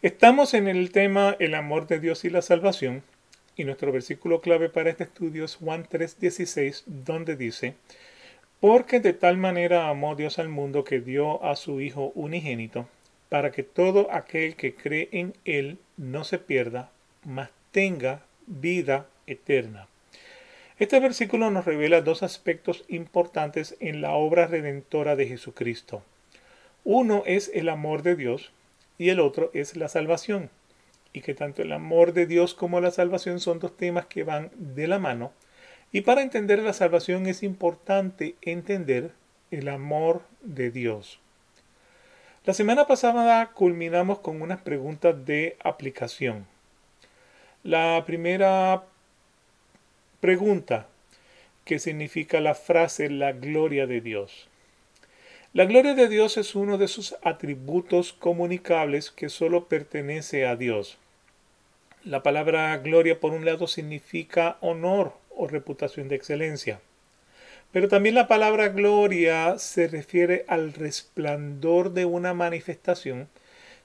Estamos en el tema El amor de Dios y la salvación y nuestro versículo clave para este estudio es Juan 3:16 donde dice, porque de tal manera amó Dios al mundo que dio a su Hijo unigénito, para que todo aquel que cree en Él no se pierda, mas tenga vida eterna. Este versículo nos revela dos aspectos importantes en la obra redentora de Jesucristo. Uno es el amor de Dios, y el otro es la salvación. Y que tanto el amor de Dios como la salvación son dos temas que van de la mano. Y para entender la salvación es importante entender el amor de Dios. La semana pasada culminamos con unas preguntas de aplicación. La primera pregunta, que significa la frase la gloria de Dios. La gloria de Dios es uno de sus atributos comunicables que solo pertenece a Dios. La palabra gloria por un lado significa honor o reputación de excelencia, pero también la palabra gloria se refiere al resplandor de una manifestación,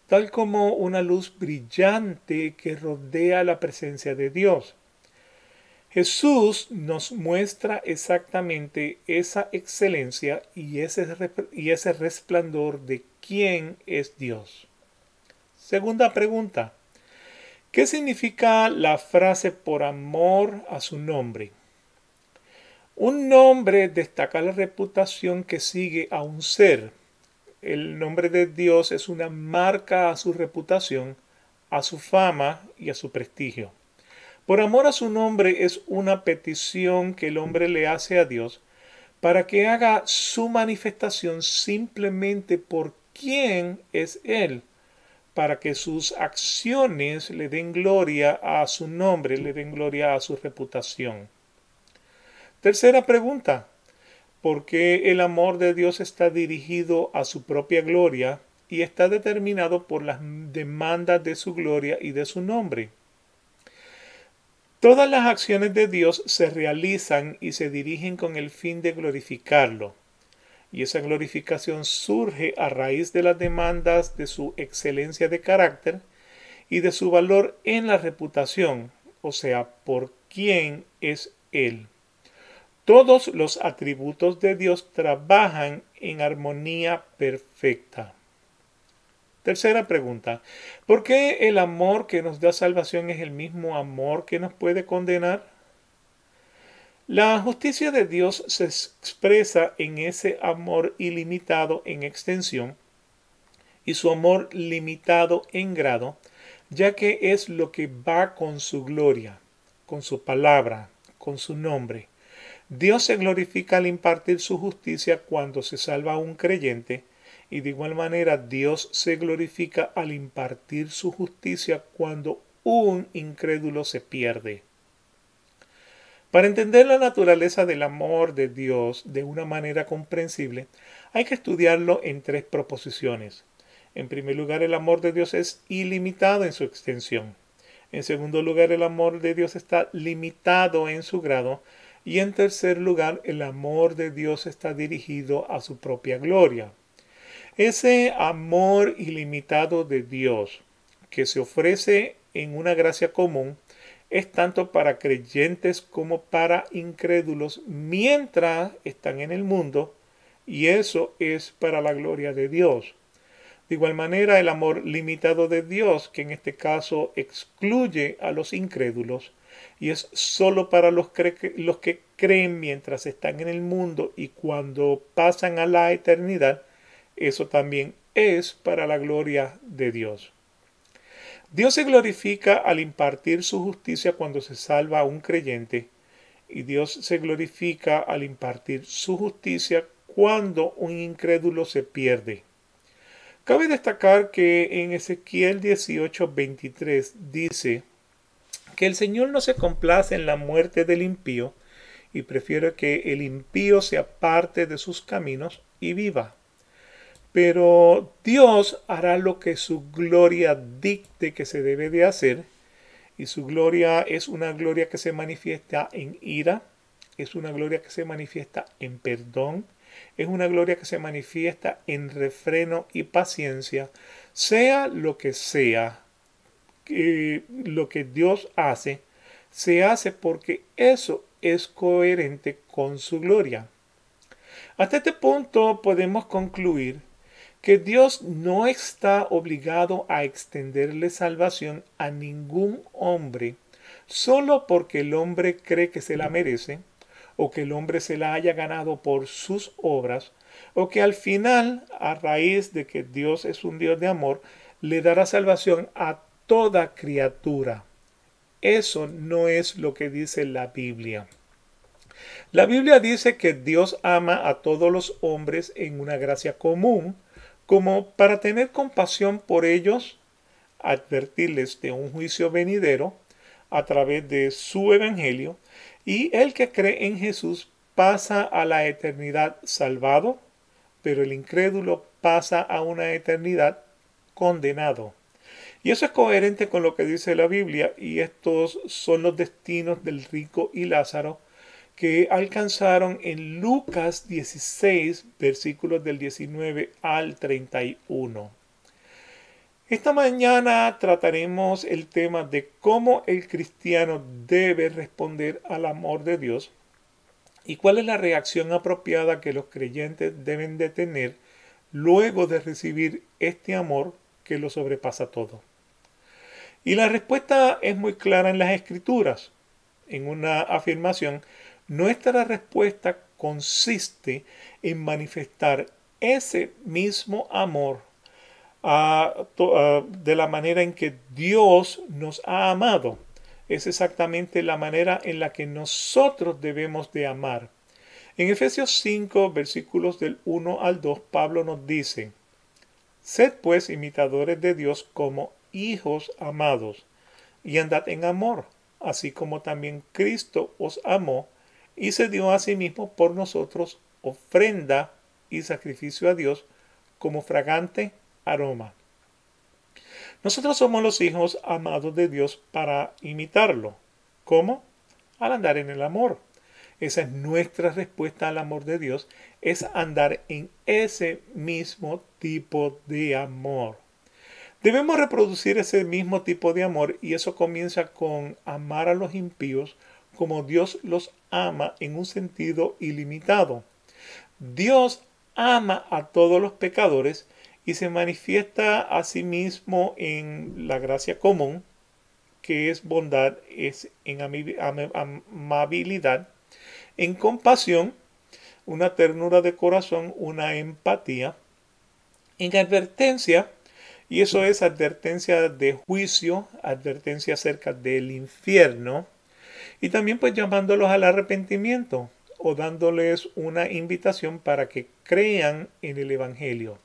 tal como una luz brillante que rodea la presencia de Dios. Jesús nos muestra exactamente esa excelencia y ese, resplandor de quién es Dios. Segunda pregunta. ¿Qué significa la frase por amor a su nombre? Un nombre destaca la reputación que sigue a un ser. El nombre de Dios es una marca a su reputación, a su fama y a su prestigio. Por amor a su nombre es una petición que el hombre le hace a Dios para que haga su manifestación simplemente por quién es Él, para que sus acciones le den gloria a su nombre, le den gloria a su reputación. Tercera pregunta, ¿por qué el amor de Dios está dirigido a su propia gloria y está determinado por las demandas de su gloria y de su nombre? Todas las acciones de Dios se realizan y se dirigen con el fin de glorificarlo. Y esa glorificación surge a raíz de las demandas de su excelencia de carácter y de su valor en la reputación, o sea, por quién es Él. Todos los atributos de Dios trabajan en armonía perfecta. Tercera pregunta, ¿por qué el amor que nos da salvación es el mismo amor que nos puede condenar? La justicia de Dios se expresa en ese amor ilimitado en extensión y su amor limitado en grado, ya que es lo que va con su gloria, con su palabra, con su nombre. Dios se glorifica al impartir su justicia cuando se salva a un creyente, y de igual manera Dios se glorifica al impartir su justicia cuando un incrédulo se pierde. Para entender la naturaleza del amor de Dios de una manera comprensible, hay que estudiarlo en tres proposiciones. En primer lugar, el amor de Dios es ilimitado en su extensión. En segundo lugar, el amor de Dios está limitado en su grado. Y en tercer lugar, el amor de Dios está dirigido a su propia gloria. Ese amor ilimitado de Dios que se ofrece en una gracia común es tanto para creyentes como para incrédulos mientras están en el mundo y eso es para la gloria de Dios. De igual manera, el amor limitado de Dios, que en este caso excluye a los incrédulos, y es solo para los, los que creen mientras están en el mundo y cuando pasan a la eternidad, eso también es para la gloria de Dios. Dios se glorifica al impartir su justicia cuando se salva a un creyente y Dios se glorifica al impartir su justicia cuando un incrédulo se pierde. Cabe destacar que en Ezequiel 18:23 dice que el Señor no se complace en la muerte del impío y prefiere que el impío se aparte de sus caminos y viva. Pero Dios hará lo que su gloria dicte que se debe de hacer. Y su gloria es una gloria que se manifiesta en ira, es una gloria que se manifiesta en perdón, es una gloria que se manifiesta en refreno y paciencia, sea lo que sea, que lo que Dios hace, se hace porque eso es coherente con su gloria. Hasta este punto podemos concluir que Dios no está obligado a extenderle salvación a ningún hombre solo porque el hombre cree que se la merece, o que el hombre se la haya ganado por sus obras, o que al final, a raíz de que Dios es un Dios de amor, le dará salvación a toda criatura. Eso no es lo que dice la Biblia. La Biblia dice que Dios ama a todos los hombres en una gracia común como para tener compasión por ellos, advertirles de un juicio venidero a través de su evangelio, y el que cree en Jesús pasa a la eternidad salvado, pero el incrédulo pasa a una eternidad condenado. Y eso es coherente con lo que dice la Biblia, y estos son los destinos del rico y Lázaro, que alcanzaron en Lucas 16, versículos del 19 al 31. Esta mañana trataremos el tema de cómo el cristiano debe responder al amor de Dios y cuál es la reacción apropiada que los creyentes deben de tener luego de recibir este amor que lo sobrepasa todo. Y la respuesta es muy clara en las escrituras, en una afirmación nuestra respuesta consiste en manifestar ese mismo amor ah, ah, de la manera en que Dios nos ha amado. Es exactamente la manera en la que nosotros debemos de amar. En Efesios 5, versículos del 1 al 2, Pablo nos dice, Sed pues imitadores de Dios como hijos amados, y andad en amor, así como también Cristo os amó y se dio a sí mismo por nosotros ofrenda y sacrificio a Dios como fragante aroma. Nosotros somos los hijos amados de Dios para imitarlo. ¿Cómo? Al andar en el amor. Esa es nuestra respuesta al amor de Dios, es andar en ese mismo tipo de amor. Debemos reproducir ese mismo tipo de amor y eso comienza con amar a los impíos como Dios los ama en un sentido ilimitado. Dios ama a todos los pecadores y se manifiesta a sí mismo en la gracia común, que es bondad, es en amabilidad, en compasión, una ternura de corazón, una empatía, en advertencia, y eso es advertencia de juicio, advertencia acerca del infierno, y también pues llamándolos al arrepentimiento o dándoles una invitación para que crean en el Evangelio.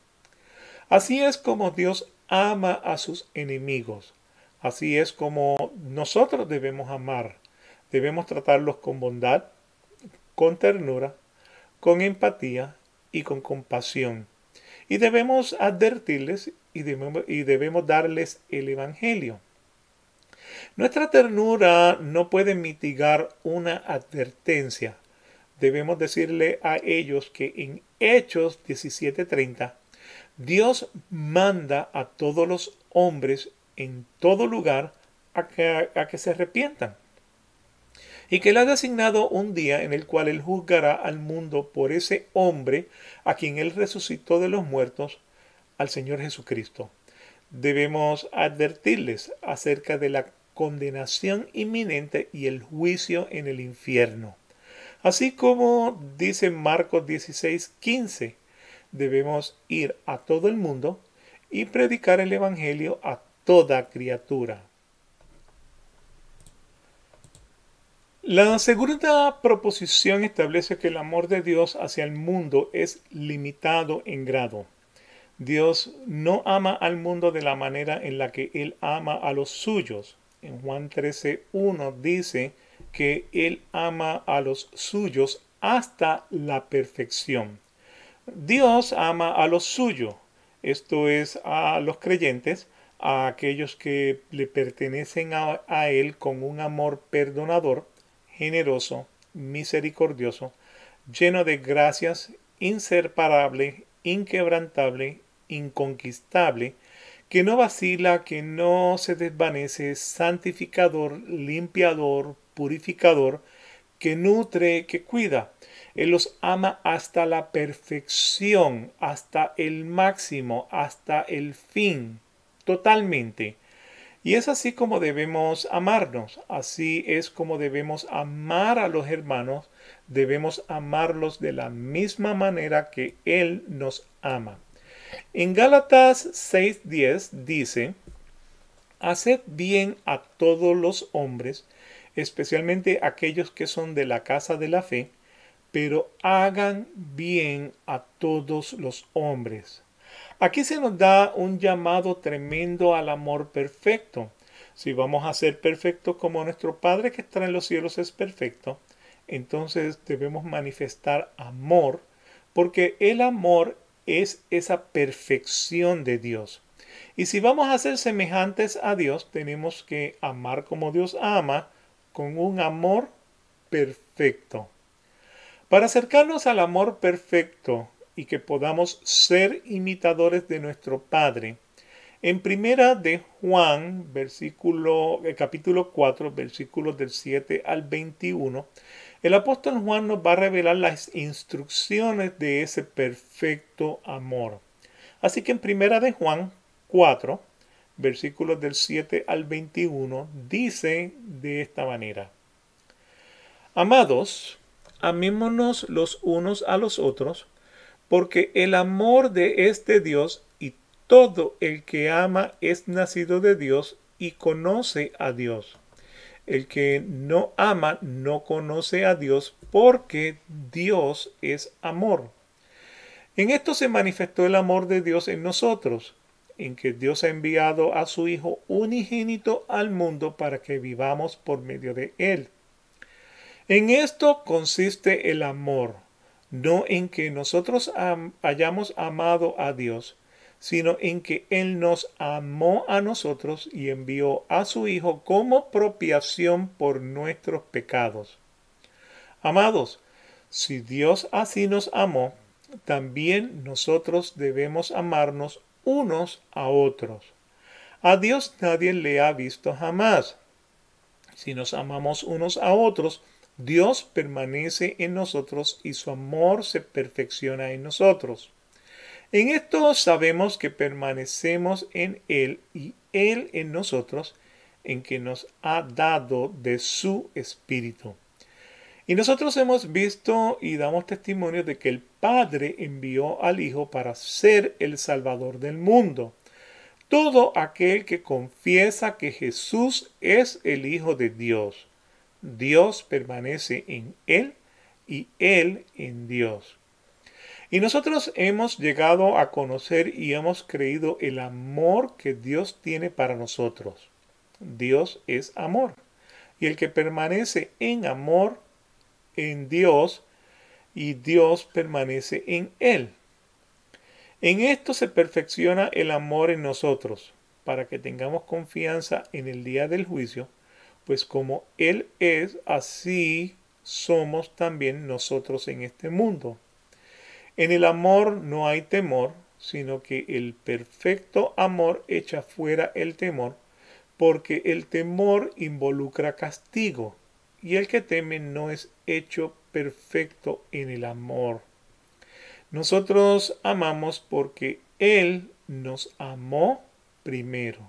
Así es como Dios ama a sus enemigos. Así es como nosotros debemos amar. Debemos tratarlos con bondad, con ternura, con empatía y con compasión. Y debemos advertirles y debemos, y debemos darles el Evangelio. Nuestra ternura no puede mitigar una advertencia. Debemos decirle a ellos que en Hechos 17:30, Dios manda a todos los hombres en todo lugar a que, a que se arrepientan y que le ha designado un día en el cual él juzgará al mundo por ese hombre a quien él resucitó de los muertos, al Señor Jesucristo. Debemos advertirles acerca de la condenación inminente y el juicio en el infierno. Así como dice Marcos 16, 15, debemos ir a todo el mundo y predicar el Evangelio a toda criatura. La segunda proposición establece que el amor de Dios hacia el mundo es limitado en grado. Dios no ama al mundo de la manera en la que Él ama a los suyos en Juan 1 dice que Él ama a los suyos hasta la perfección. Dios ama a los suyos, esto es a los creyentes, a aquellos que le pertenecen a Él con un amor perdonador, generoso, misericordioso, lleno de gracias, inseparable, inquebrantable, inconquistable, que no vacila, que no se desvanece, santificador, limpiador, purificador, que nutre, que cuida. Él los ama hasta la perfección, hasta el máximo, hasta el fin, totalmente. Y es así como debemos amarnos, así es como debemos amar a los hermanos, debemos amarlos de la misma manera que Él nos ama. En Gálatas 6:10 dice, Haced bien a todos los hombres, especialmente aquellos que son de la casa de la fe, pero hagan bien a todos los hombres. Aquí se nos da un llamado tremendo al amor perfecto. Si vamos a ser perfectos como nuestro Padre que está en los cielos es perfecto, entonces debemos manifestar amor, porque el amor es esa perfección de Dios. Y si vamos a ser semejantes a Dios, tenemos que amar como Dios ama, con un amor perfecto. Para acercarnos al amor perfecto y que podamos ser imitadores de nuestro Padre, en primera de Juan, versículo, eh, capítulo 4, versículos del 7 al 21, el apóstol Juan nos va a revelar las instrucciones de ese perfecto amor. Así que en primera de Juan 4, versículos del 7 al 21, dice de esta manera. Amados, amémonos los unos a los otros, porque el amor de este Dios y todo el que ama es nacido de Dios y conoce a Dios. El que no ama no conoce a Dios porque Dios es amor. En esto se manifestó el amor de Dios en nosotros, en que Dios ha enviado a su Hijo unigénito al mundo para que vivamos por medio de Él. En esto consiste el amor, no en que nosotros hayamos amado a Dios, sino en que Él nos amó a nosotros y envió a su Hijo como propiación por nuestros pecados. Amados, si Dios así nos amó, también nosotros debemos amarnos unos a otros. A Dios nadie le ha visto jamás. Si nos amamos unos a otros, Dios permanece en nosotros y su amor se perfecciona en nosotros. En esto sabemos que permanecemos en Él y Él en nosotros, en que nos ha dado de su Espíritu. Y nosotros hemos visto y damos testimonio de que el Padre envió al Hijo para ser el Salvador del mundo. Todo aquel que confiesa que Jesús es el Hijo de Dios, Dios permanece en Él y Él en Dios. Y nosotros hemos llegado a conocer y hemos creído el amor que Dios tiene para nosotros. Dios es amor. Y el que permanece en amor en Dios y Dios permanece en él. En esto se perfecciona el amor en nosotros, para que tengamos confianza en el día del juicio, pues como Él es, así somos también nosotros en este mundo. En el amor no hay temor, sino que el perfecto amor echa fuera el temor, porque el temor involucra castigo, y el que teme no es hecho perfecto en el amor. Nosotros amamos porque Él nos amó primero.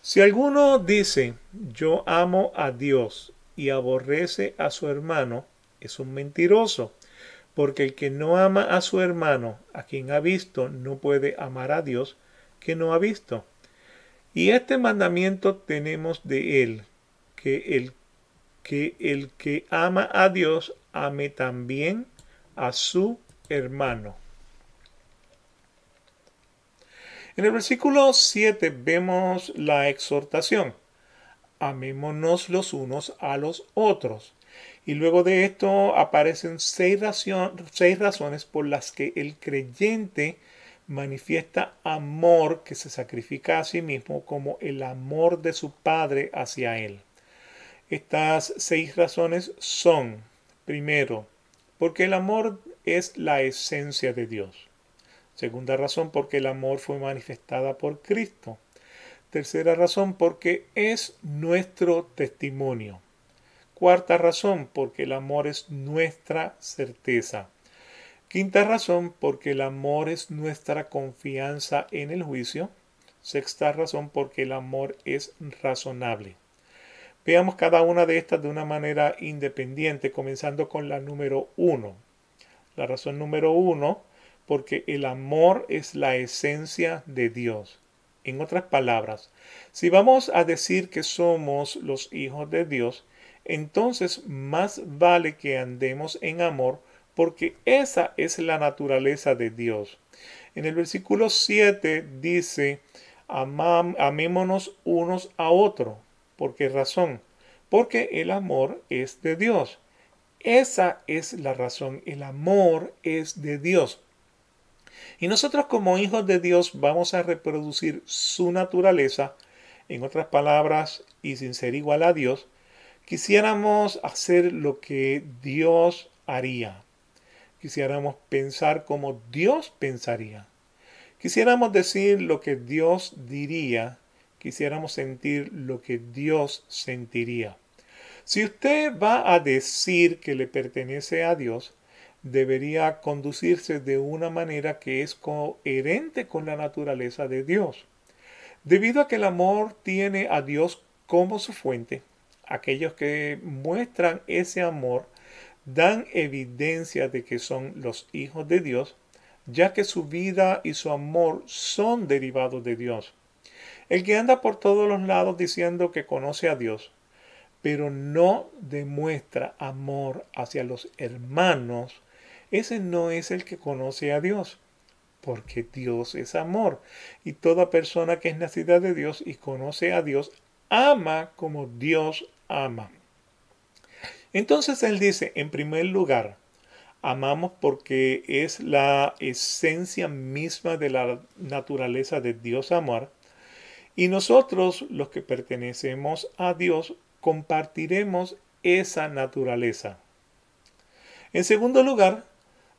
Si alguno dice, yo amo a Dios y aborrece a su hermano, es un mentiroso. Porque el que no ama a su hermano, a quien ha visto, no puede amar a Dios, que no ha visto. Y este mandamiento tenemos de él, que el que, el que ama a Dios ame también a su hermano. En el versículo 7 vemos la exhortación. Amémonos los unos a los otros, y luego de esto aparecen seis, seis razones por las que el creyente manifiesta amor que se sacrifica a sí mismo como el amor de su Padre hacia él. Estas seis razones son, primero, porque el amor es la esencia de Dios. Segunda razón, porque el amor fue manifestada por Cristo. Tercera razón, porque es nuestro testimonio. Cuarta razón, porque el amor es nuestra certeza. Quinta razón, porque el amor es nuestra confianza en el juicio. Sexta razón, porque el amor es razonable. Veamos cada una de estas de una manera independiente, comenzando con la número uno. La razón número uno, porque el amor es la esencia de Dios. En otras palabras, si vamos a decir que somos los hijos de Dios, entonces más vale que andemos en amor, porque esa es la naturaleza de Dios. En el versículo 7 dice, amémonos unos a otros. ¿Por qué razón? Porque el amor es de Dios. Esa es la razón. El amor es de Dios. Y nosotros como hijos de Dios vamos a reproducir su naturaleza, en otras palabras, y sin ser igual a Dios, quisiéramos hacer lo que Dios haría. Quisiéramos pensar como Dios pensaría. Quisiéramos decir lo que Dios diría. Quisiéramos sentir lo que Dios sentiría. Si usted va a decir que le pertenece a Dios, debería conducirse de una manera que es coherente con la naturaleza de Dios. Debido a que el amor tiene a Dios como su fuente, aquellos que muestran ese amor dan evidencia de que son los hijos de Dios, ya que su vida y su amor son derivados de Dios. El que anda por todos los lados diciendo que conoce a Dios, pero no demuestra amor hacia los hermanos, ese no es el que conoce a Dios, porque Dios es amor. Y toda persona que es nacida de Dios y conoce a Dios, ama como Dios ama. Entonces él dice, en primer lugar, amamos porque es la esencia misma de la naturaleza de Dios Amor. Y nosotros, los que pertenecemos a Dios, compartiremos esa naturaleza. En segundo lugar,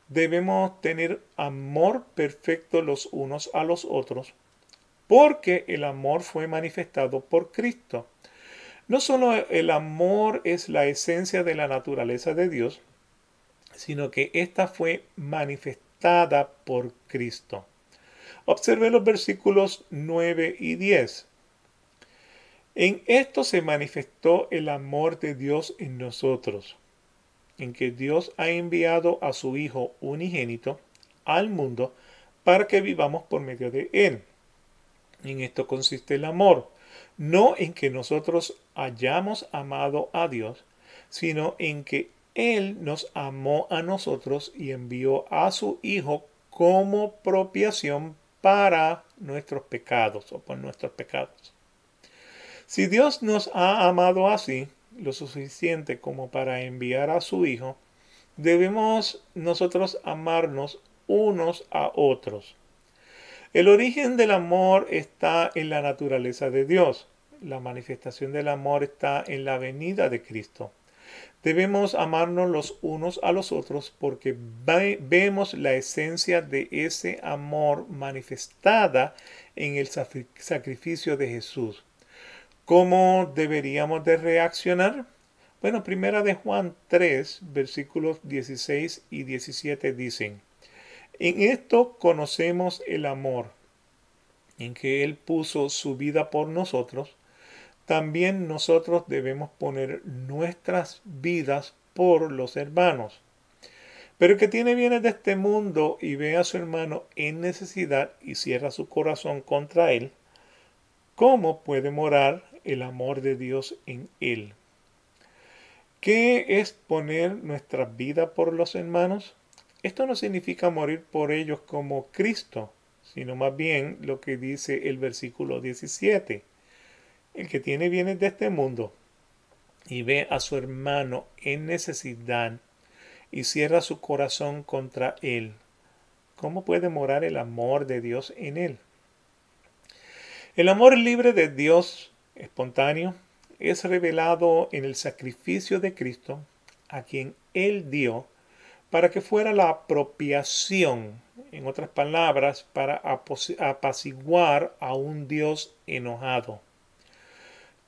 debemos tener amor perfecto los unos a los otros, porque el amor fue manifestado por Cristo, no solo el amor es la esencia de la naturaleza de Dios, sino que ésta fue manifestada por Cristo. Observe los versículos 9 y 10. En esto se manifestó el amor de Dios en nosotros, en que Dios ha enviado a su Hijo unigénito al mundo para que vivamos por medio de Él. En esto consiste el amor no en que nosotros hayamos amado a Dios, sino en que Él nos amó a nosotros y envió a su Hijo como propiación para nuestros pecados o por nuestros pecados. Si Dios nos ha amado así, lo suficiente como para enviar a su Hijo, debemos nosotros amarnos unos a otros. El origen del amor está en la naturaleza de Dios. La manifestación del amor está en la venida de Cristo. Debemos amarnos los unos a los otros porque vemos la esencia de ese amor manifestada en el sacrificio de Jesús. ¿Cómo deberíamos de reaccionar? Bueno, primera de Juan 3, versículos 16 y 17 dicen, en esto conocemos el amor en que Él puso su vida por nosotros, también nosotros debemos poner nuestras vidas por los hermanos. Pero el que tiene bienes de este mundo y ve a su hermano en necesidad y cierra su corazón contra él, ¿cómo puede morar el amor de Dios en él? ¿Qué es poner nuestra vida por los hermanos? Esto no significa morir por ellos como Cristo, sino más bien lo que dice el versículo 17. El que tiene bienes de este mundo y ve a su hermano en necesidad y cierra su corazón contra él, ¿cómo puede morar el amor de Dios en él? El amor libre de Dios espontáneo es revelado en el sacrificio de Cristo, a quien Él dio para que fuera la apropiación, en otras palabras, para apaciguar a un Dios enojado.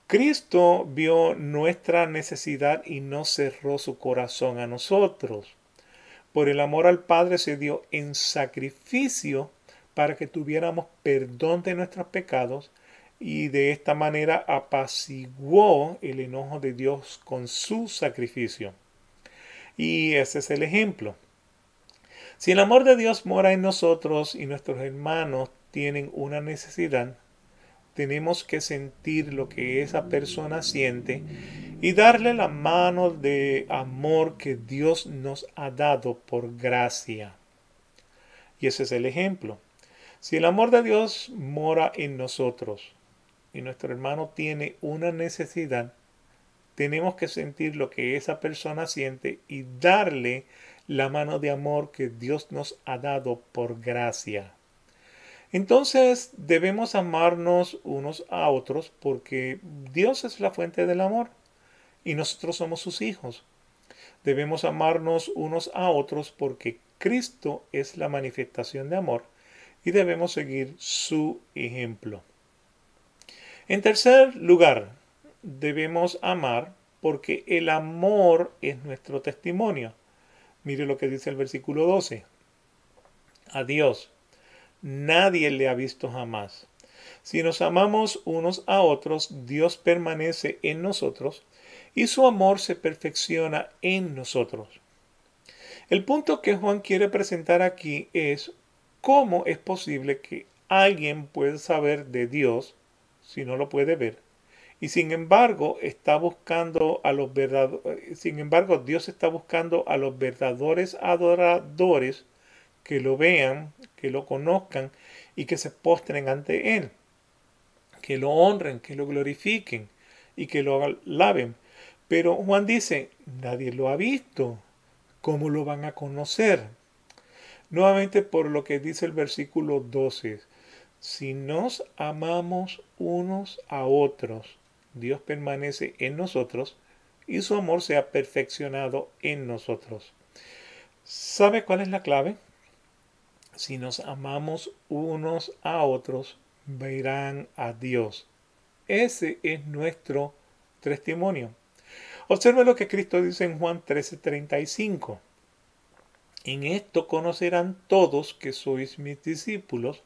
Cristo vio nuestra necesidad y no cerró su corazón a nosotros. Por el amor al Padre se dio en sacrificio para que tuviéramos perdón de nuestros pecados y de esta manera apaciguó el enojo de Dios con su sacrificio. Y ese es el ejemplo. Si el amor de Dios mora en nosotros y nuestros hermanos tienen una necesidad, tenemos que sentir lo que esa persona siente y darle la mano de amor que Dios nos ha dado por gracia. Y ese es el ejemplo. Si el amor de Dios mora en nosotros y nuestro hermano tiene una necesidad, tenemos que sentir lo que esa persona siente y darle la mano de amor que Dios nos ha dado por gracia. Entonces debemos amarnos unos a otros porque Dios es la fuente del amor y nosotros somos sus hijos. Debemos amarnos unos a otros porque Cristo es la manifestación de amor y debemos seguir su ejemplo. En tercer lugar, debemos amar porque el amor es nuestro testimonio. Mire lo que dice el versículo 12. A Dios nadie le ha visto jamás. Si nos amamos unos a otros, Dios permanece en nosotros y su amor se perfecciona en nosotros. El punto que Juan quiere presentar aquí es cómo es posible que alguien pueda saber de Dios si no lo puede ver y sin embargo, está buscando a los verdaderos, sin embargo, Dios está buscando a los verdaderos adoradores que lo vean, que lo conozcan y que se postren ante Él, que lo honren, que lo glorifiquen y que lo alaben. Pero Juan dice, nadie lo ha visto, ¿cómo lo van a conocer? Nuevamente por lo que dice el versículo 12, si nos amamos unos a otros, Dios permanece en nosotros y su amor se ha perfeccionado en nosotros. ¿Sabe cuál es la clave? Si nos amamos unos a otros, verán a Dios. Ese es nuestro testimonio. Observe lo que Cristo dice en Juan 13:35. En esto conocerán todos que sois mis discípulos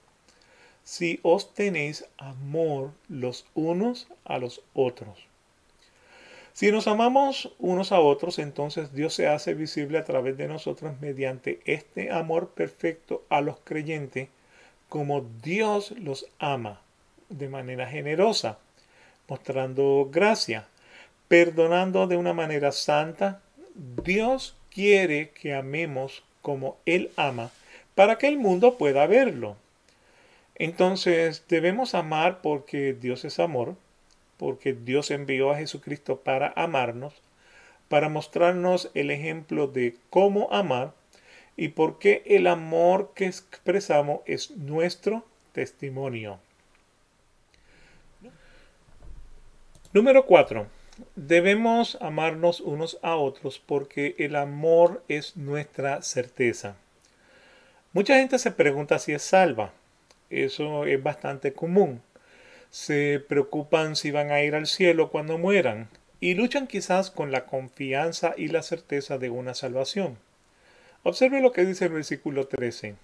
si os tenéis amor los unos a los otros. Si nos amamos unos a otros, entonces Dios se hace visible a través de nosotros mediante este amor perfecto a los creyentes, como Dios los ama de manera generosa, mostrando gracia, perdonando de una manera santa. Dios quiere que amemos como Él ama, para que el mundo pueda verlo. Entonces debemos amar porque Dios es amor, porque Dios envió a Jesucristo para amarnos, para mostrarnos el ejemplo de cómo amar y por qué el amor que expresamos es nuestro testimonio. Número 4. Debemos amarnos unos a otros porque el amor es nuestra certeza. Mucha gente se pregunta si es salva. Eso es bastante común. Se preocupan si van a ir al cielo cuando mueran y luchan quizás con la confianza y la certeza de una salvación. Observe lo que dice el versículo 13.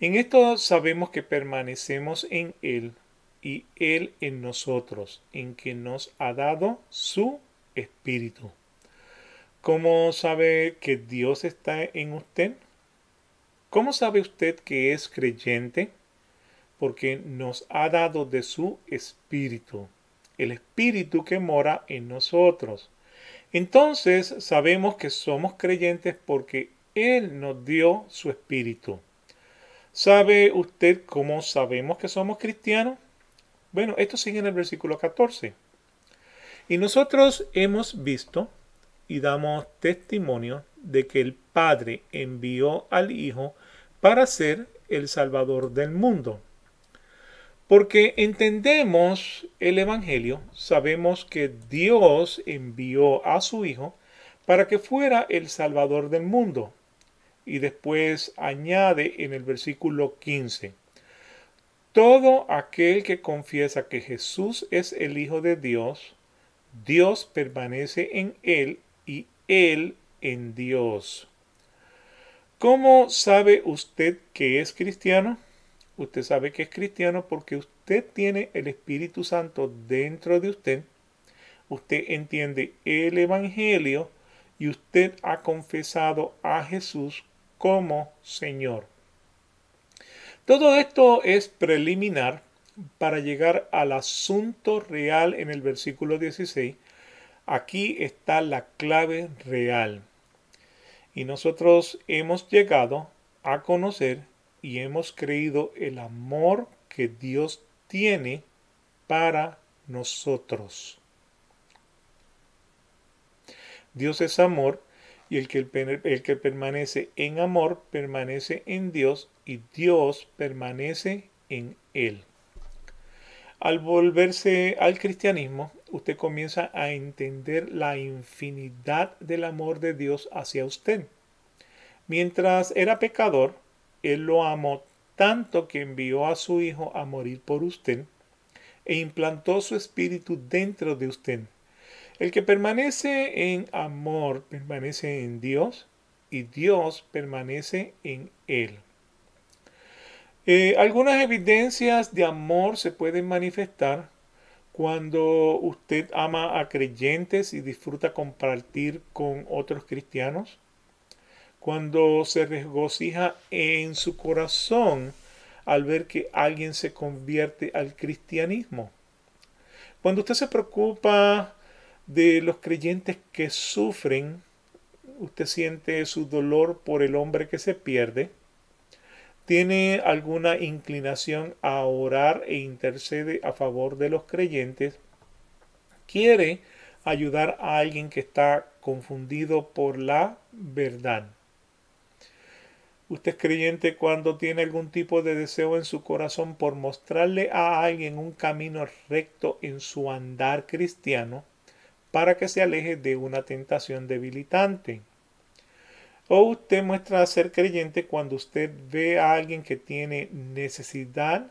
En esto sabemos que permanecemos en Él y Él en nosotros, en que nos ha dado su Espíritu. ¿Cómo sabe que Dios está en usted? ¿Cómo sabe usted que es creyente? porque nos ha dado de su espíritu, el espíritu que mora en nosotros. Entonces sabemos que somos creyentes porque Él nos dio su espíritu. ¿Sabe usted cómo sabemos que somos cristianos? Bueno, esto sigue en el versículo 14. Y nosotros hemos visto y damos testimonio de que el Padre envió al Hijo para ser el Salvador del mundo. Porque entendemos el Evangelio, sabemos que Dios envió a su Hijo para que fuera el Salvador del mundo. Y después añade en el versículo 15, todo aquel que confiesa que Jesús es el Hijo de Dios, Dios permanece en él y él en Dios. ¿Cómo sabe usted que es cristiano? usted sabe que es cristiano porque usted tiene el Espíritu Santo dentro de usted, usted entiende el Evangelio y usted ha confesado a Jesús como Señor. Todo esto es preliminar para llegar al asunto real en el versículo 16. Aquí está la clave real. Y nosotros hemos llegado a conocer y hemos creído el amor que Dios tiene para nosotros. Dios es amor y el que, el que permanece en amor permanece en Dios y Dios permanece en él. Al volverse al cristianismo, usted comienza a entender la infinidad del amor de Dios hacia usted. Mientras era pecador, él lo amó tanto que envió a su Hijo a morir por usted e implantó su espíritu dentro de usted. El que permanece en amor permanece en Dios y Dios permanece en él. Eh, algunas evidencias de amor se pueden manifestar cuando usted ama a creyentes y disfruta compartir con otros cristianos cuando se regocija en su corazón al ver que alguien se convierte al cristianismo. Cuando usted se preocupa de los creyentes que sufren, usted siente su dolor por el hombre que se pierde, tiene alguna inclinación a orar e intercede a favor de los creyentes, quiere ayudar a alguien que está confundido por la verdad. Usted es creyente cuando tiene algún tipo de deseo en su corazón por mostrarle a alguien un camino recto en su andar cristiano para que se aleje de una tentación debilitante. O usted muestra ser creyente cuando usted ve a alguien que tiene necesidad,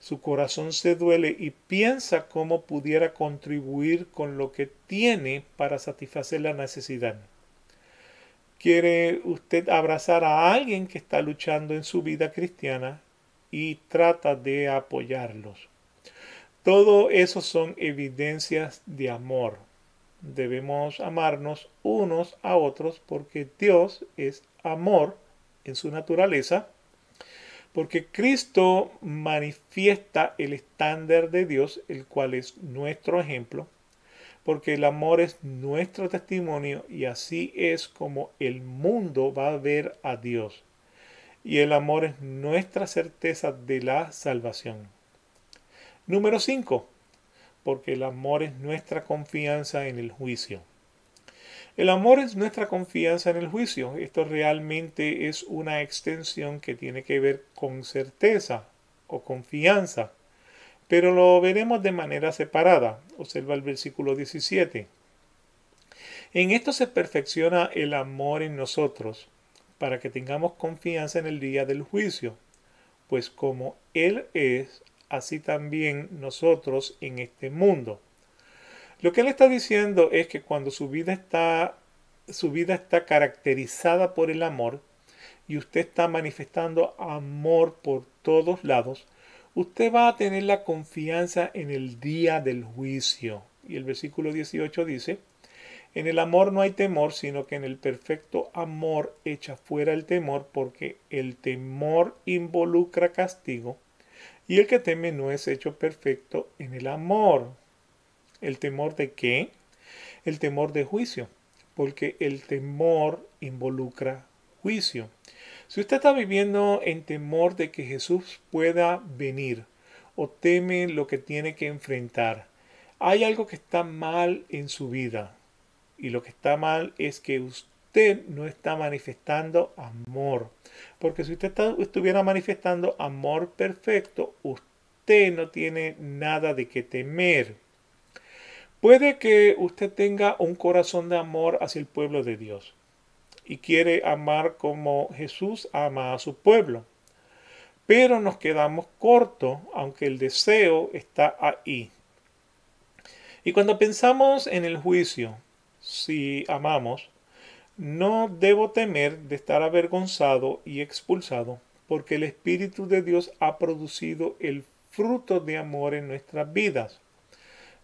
su corazón se duele y piensa cómo pudiera contribuir con lo que tiene para satisfacer la necesidad quiere usted abrazar a alguien que está luchando en su vida cristiana y trata de apoyarlos. Todo eso son evidencias de amor. Debemos amarnos unos a otros porque Dios es amor en su naturaleza, porque Cristo manifiesta el estándar de Dios, el cual es nuestro ejemplo, porque el amor es nuestro testimonio y así es como el mundo va a ver a Dios. Y el amor es nuestra certeza de la salvación. Número 5. Porque el amor es nuestra confianza en el juicio. El amor es nuestra confianza en el juicio. Esto realmente es una extensión que tiene que ver con certeza o confianza pero lo veremos de manera separada. Observa el versículo 17. En esto se perfecciona el amor en nosotros, para que tengamos confianza en el día del juicio, pues como Él es, así también nosotros en este mundo. Lo que Él está diciendo es que cuando su vida está, su vida está caracterizada por el amor, y usted está manifestando amor por todos lados, usted va a tener la confianza en el día del juicio. Y el versículo 18 dice, en el amor no hay temor, sino que en el perfecto amor echa fuera el temor, porque el temor involucra castigo, y el que teme no es hecho perfecto en el amor. ¿El temor de qué? El temor de juicio, porque el temor involucra juicio. Si usted está viviendo en temor de que Jesús pueda venir o teme lo que tiene que enfrentar, hay algo que está mal en su vida. Y lo que está mal es que usted no está manifestando amor. Porque si usted estuviera manifestando amor perfecto, usted no tiene nada de que temer. Puede que usted tenga un corazón de amor hacia el pueblo de Dios y quiere amar como Jesús ama a su pueblo. Pero nos quedamos cortos, aunque el deseo está ahí. Y cuando pensamos en el juicio, si amamos, no debo temer de estar avergonzado y expulsado, porque el Espíritu de Dios ha producido el fruto de amor en nuestras vidas.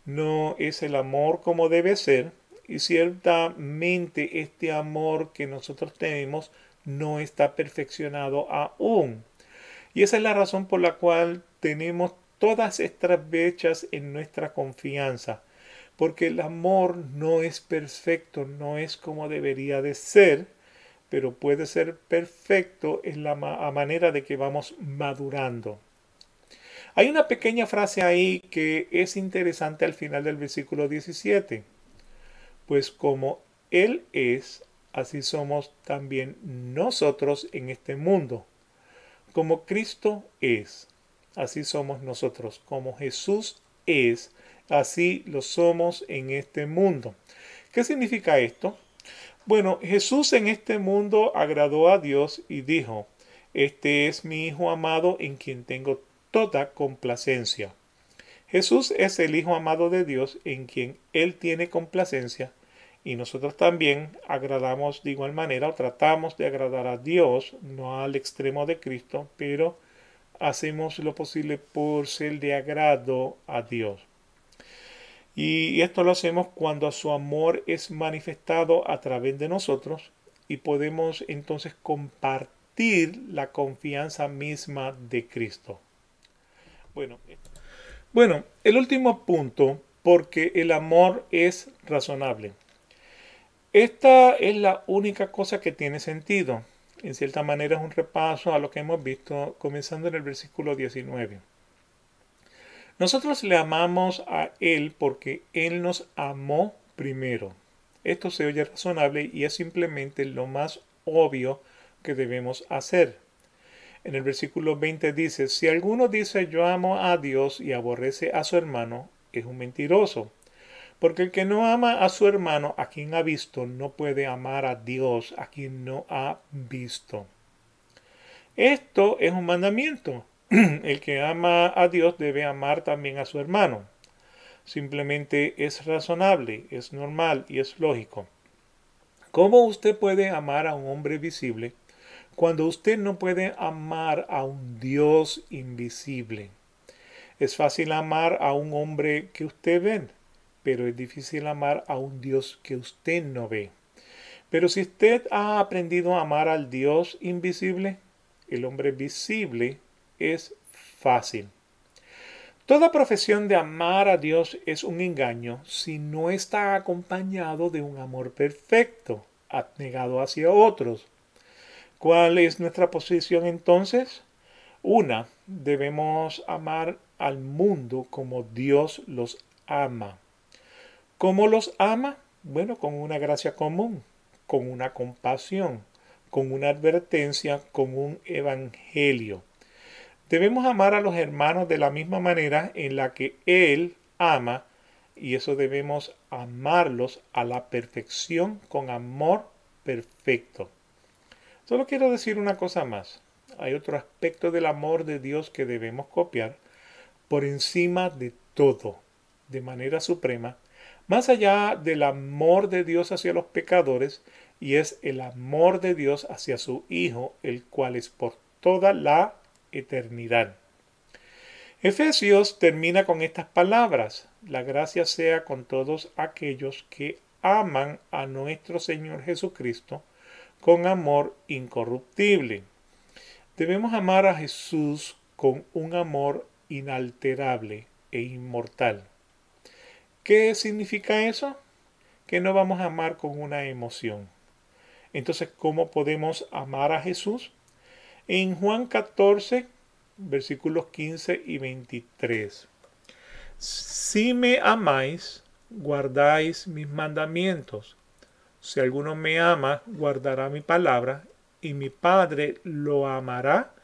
No es el amor como debe ser, y ciertamente este amor que nosotros tenemos no está perfeccionado aún. Y esa es la razón por la cual tenemos todas estas brechas en nuestra confianza. Porque el amor no es perfecto, no es como debería de ser, pero puede ser perfecto en la manera de que vamos madurando. Hay una pequeña frase ahí que es interesante al final del versículo 17 pues como Él es, así somos también nosotros en este mundo. Como Cristo es, así somos nosotros. Como Jesús es, así lo somos en este mundo. ¿Qué significa esto? Bueno, Jesús en este mundo agradó a Dios y dijo, este es mi Hijo amado en quien tengo toda complacencia. Jesús es el Hijo amado de Dios en quien Él tiene complacencia y nosotros también agradamos de igual manera o tratamos de agradar a Dios, no al extremo de Cristo, pero hacemos lo posible por ser de agrado a Dios. Y esto lo hacemos cuando su amor es manifestado a través de nosotros y podemos entonces compartir la confianza misma de Cristo. Bueno, bueno, el último punto, porque el amor es razonable. Esta es la única cosa que tiene sentido. En cierta manera es un repaso a lo que hemos visto comenzando en el versículo 19. Nosotros le amamos a Él porque Él nos amó primero. Esto se oye razonable y es simplemente lo más obvio que debemos hacer. En el versículo 20 dice, si alguno dice yo amo a Dios y aborrece a su hermano, es un mentiroso. Porque el que no ama a su hermano, a quien ha visto, no puede amar a Dios, a quien no ha visto. Esto es un mandamiento. El que ama a Dios debe amar también a su hermano. Simplemente es razonable, es normal y es lógico. ¿Cómo usted puede amar a un hombre visible cuando usted no puede amar a un Dios invisible. Es fácil amar a un hombre que usted ve, pero es difícil amar a un Dios que usted no ve. Pero si usted ha aprendido a amar al Dios invisible, el hombre visible es fácil. Toda profesión de amar a Dios es un engaño si no está acompañado de un amor perfecto, abnegado hacia otros, ¿Cuál es nuestra posición entonces? Una, debemos amar al mundo como Dios los ama. ¿Cómo los ama? Bueno, con una gracia común, con una compasión, con una advertencia, con un evangelio. Debemos amar a los hermanos de la misma manera en la que Él ama y eso debemos amarlos a la perfección con amor perfecto. Solo quiero decir una cosa más. Hay otro aspecto del amor de Dios que debemos copiar por encima de todo, de manera suprema, más allá del amor de Dios hacia los pecadores, y es el amor de Dios hacia su Hijo, el cual es por toda la eternidad. Efesios termina con estas palabras. La gracia sea con todos aquellos que aman a nuestro Señor Jesucristo con amor incorruptible. Debemos amar a Jesús con un amor inalterable e inmortal. ¿Qué significa eso? Que no vamos a amar con una emoción. Entonces, ¿cómo podemos amar a Jesús? En Juan 14, versículos 15 y 23. Si me amáis, guardáis mis mandamientos si alguno me ama, guardará mi palabra, y mi Padre lo amará,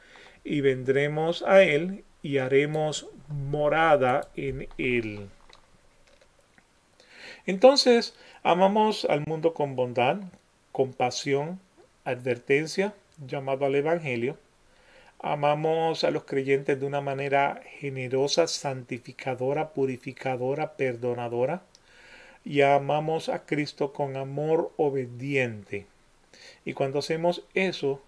y vendremos a él y haremos morada en él. Entonces, amamos al mundo con bondad, compasión, advertencia, llamado al Evangelio. Amamos a los creyentes de una manera generosa, santificadora, purificadora, perdonadora y amamos a Cristo con amor obediente. Y cuando hacemos eso,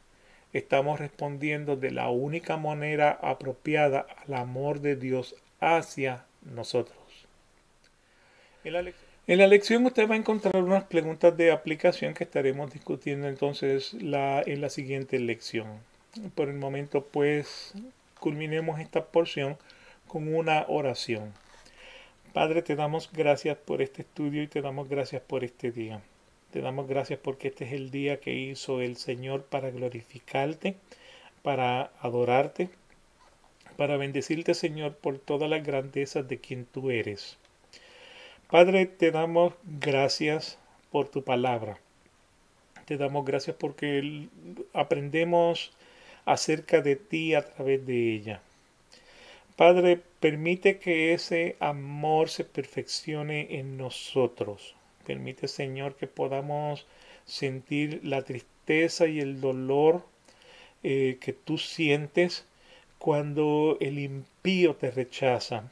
estamos respondiendo de la única manera apropiada al amor de Dios hacia nosotros. En la, lección usted va a encontrar unas preguntas de aplicación que estaremos discutiendo entonces en la siguiente lección. Por el momento pues culminemos esta porción con una oración. Padre, te damos gracias por este estudio y te damos gracias por este día. Te damos gracias porque este es el día que hizo el Señor para glorificarte, para adorarte, para bendecirte, Señor, por todas las grandezas de quien tú eres. Padre, te damos gracias por tu palabra. Te damos gracias porque aprendemos acerca de ti a través de ella. Padre, permite que ese amor se perfeccione en nosotros. Permite, Señor, que podamos sentir la tristeza y el dolor eh, que tú sientes cuando el impío te rechaza.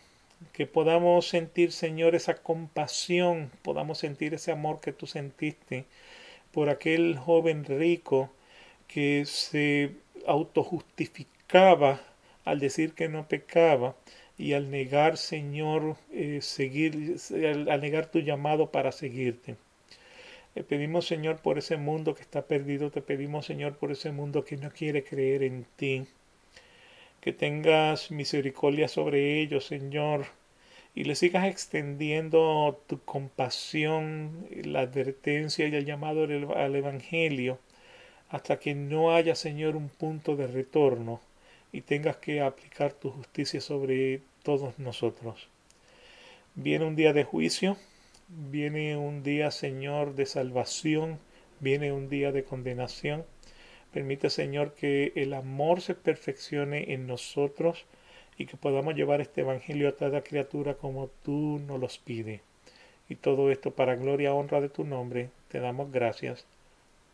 Que podamos sentir, Señor, esa compasión, podamos sentir ese amor que tú sentiste por aquel joven rico que se autojustificaba al decir que no pecaba y al negar, Señor, eh, seguir, al, negar tu llamado para seguirte. Te eh, pedimos, Señor, por ese mundo que está perdido, te pedimos, Señor, por ese mundo que no quiere creer en ti. Que tengas misericordia sobre ellos, Señor, y le sigas extendiendo tu compasión, la advertencia y el llamado al Evangelio, hasta que no haya, Señor, un punto de retorno y tengas que aplicar tu justicia sobre todos nosotros. Viene un día de juicio, viene un día, Señor, de salvación, viene un día de condenación. Permite, Señor, que el amor se perfeccione en nosotros y que podamos llevar este Evangelio a toda criatura como tú nos los pides Y todo esto para gloria y honra de tu nombre. Te damos gracias.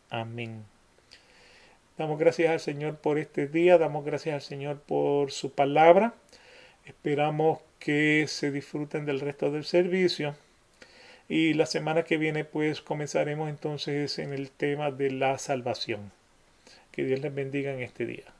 Amén. Damos gracias al Señor por este día, damos gracias al Señor por su palabra. Esperamos que se disfruten del resto del servicio. Y la semana que viene pues comenzaremos entonces en el tema de la salvación. Que Dios les bendiga en este día.